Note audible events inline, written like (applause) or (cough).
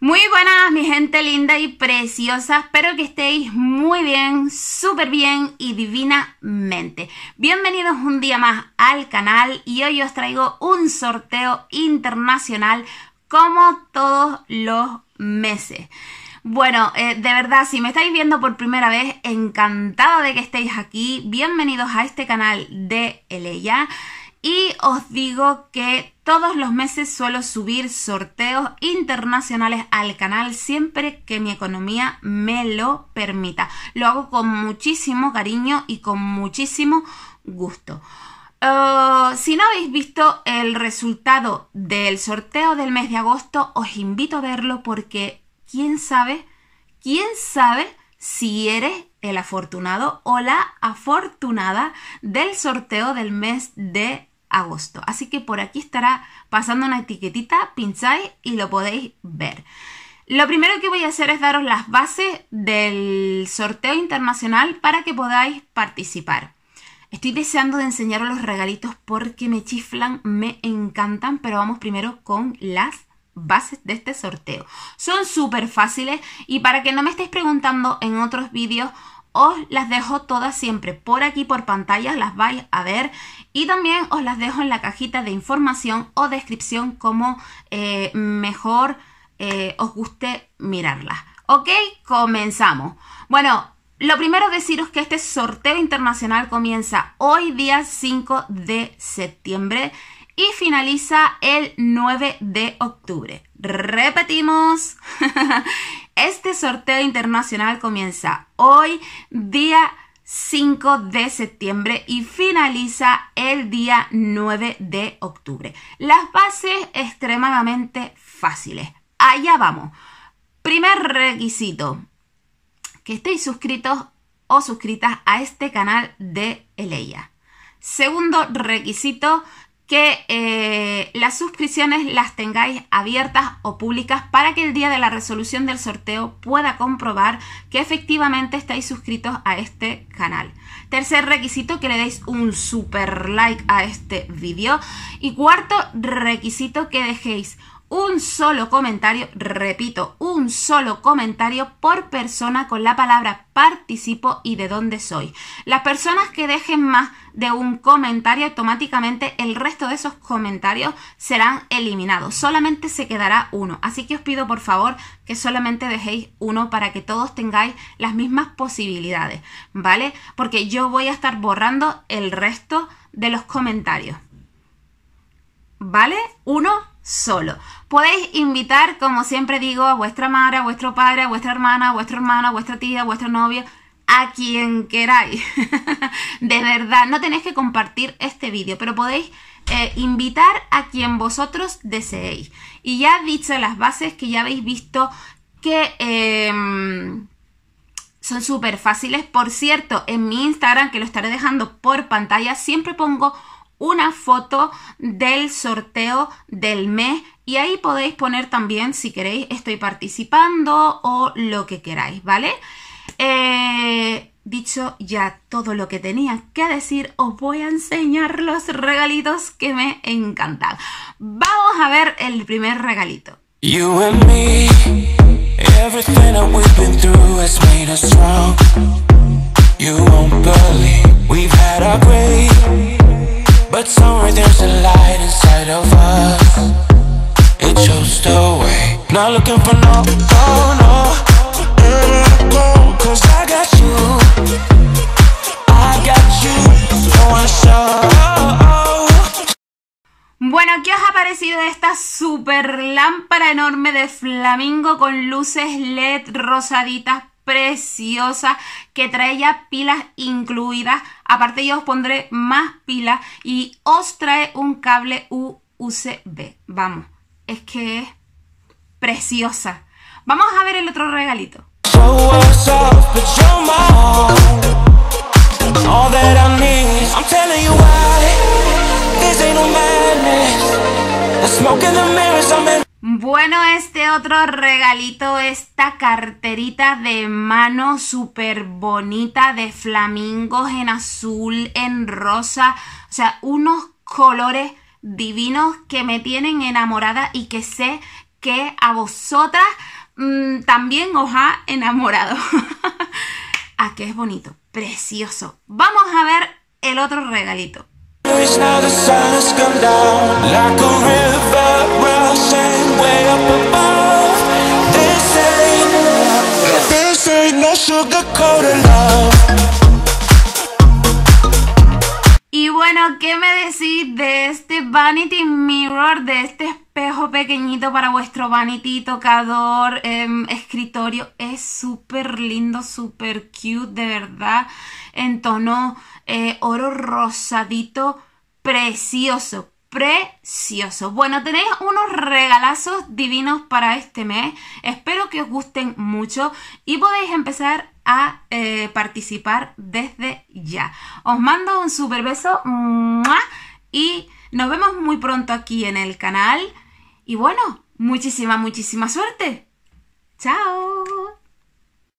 Muy buenas mi gente linda y preciosa, espero que estéis muy bien, súper bien y divinamente. Bienvenidos un día más al canal y hoy os traigo un sorteo internacional como todos los meses. Bueno, eh, de verdad, si me estáis viendo por primera vez, encantado de que estéis aquí. Bienvenidos a este canal de Eleya. Y os digo que todos los meses suelo subir sorteos internacionales al canal siempre que mi economía me lo permita. Lo hago con muchísimo cariño y con muchísimo gusto. Eh, si no habéis visto el resultado del sorteo del mes de agosto, os invito a verlo porque quién sabe, quién sabe si eres el afortunado o la afortunada del sorteo del mes de agosto. Así que por aquí estará pasando una etiquetita, pincháis y lo podéis ver. Lo primero que voy a hacer es daros las bases del sorteo internacional para que podáis participar. Estoy deseando de enseñaros los regalitos porque me chiflan, me encantan, pero vamos primero con las bases de este sorteo. Son súper fáciles y para que no me estéis preguntando en otros vídeos, os las dejo todas siempre por aquí por pantalla, las vais a ver y también os las dejo en la cajita de información o descripción como eh, mejor eh, os guste mirarlas. ¿Ok? Comenzamos. Bueno, lo primero deciros que este sorteo internacional comienza hoy día 5 de septiembre y finaliza el 9 de octubre. Repetimos. (laughs) Este sorteo internacional comienza hoy, día 5 de septiembre y finaliza el día 9 de octubre. Las bases extremadamente fáciles. Allá vamos. Primer requisito, que estéis suscritos o suscritas a este canal de Eleia. Segundo requisito, que eh, las suscripciones las tengáis abiertas o públicas para que el día de la resolución del sorteo pueda comprobar que efectivamente estáis suscritos a este canal. Tercer requisito, que le deis un super like a este vídeo. Y cuarto requisito, que dejéis un solo comentario, repito, un solo comentario por persona con la palabra participo y de dónde soy. Las personas que dejen más de un comentario, automáticamente el resto de esos comentarios serán eliminados. Solamente se quedará uno. Así que os pido por favor que solamente dejéis uno para que todos tengáis las mismas posibilidades, ¿vale? Porque yo voy a estar borrando el resto de los comentarios. ¿Vale? Uno solo. Podéis invitar, como siempre digo, a vuestra madre, a vuestro padre, a vuestra hermana, a vuestra hermana, a vuestra tía, a vuestro novio, a quien queráis. (laughs) de verdad, no tenéis que compartir este vídeo, pero podéis eh, invitar a quien vosotros deseéis. Y ya he dicho las bases que ya habéis visto que... Em, son súper fáciles. Por cierto, en mi Instagram, que lo estaré dejando por pantalla, siempre pongo una foto del sorteo del mes y ahí podéis poner también si queréis estoy participando o lo que queráis, ¿vale? Eh, dicho ya todo lo que tenía que decir, os voy a enseñar los regalitos que me encantan. Vamos a ver el primer regalito. You But somewhere there's a light inside of us It shows the way Not looking for no, oh no Where I go? Cause I got you I got you No one show oh, oh. Bueno, ¿qué os ha parecido esta super lámpara enorme de flamingo con luces LED rosaditas preciosa que trae ya pilas incluidas. Aparte yo os pondré más pilas y os trae un cable USB. Vamos, es que es preciosa. Vamos a ver el otro regalito. Bueno, este otro regalito, esta carterita de mano súper bonita de flamingos en azul, en rosa, o sea, unos colores divinos que me tienen enamorada y que sé que a vosotras mm, también os ha enamorado. ¿A (laughs) ah, qué es bonito? Precioso. Vamos a ver el otro regalito. memories, now the sun has come down Like a river rushing way up above This ain't, this ain't no sugar-coated love ¿qué me decís de este Vanity Mirror, de este espejo pequeñito para vuestro vanity, tocador, em, escritorio? Es súper lindo, súper cute, de verdad, en tono eh, oro rosadito, precioso, precioso. Bueno, tenéis unos regalazos divinos para este mes. Espero que os gusten mucho y podéis empezar a eh, participar desde ya. Os mando un super beso y nos vemos muy pronto aquí en el canal. Y bueno, muchísima, muchísima suerte. Chao.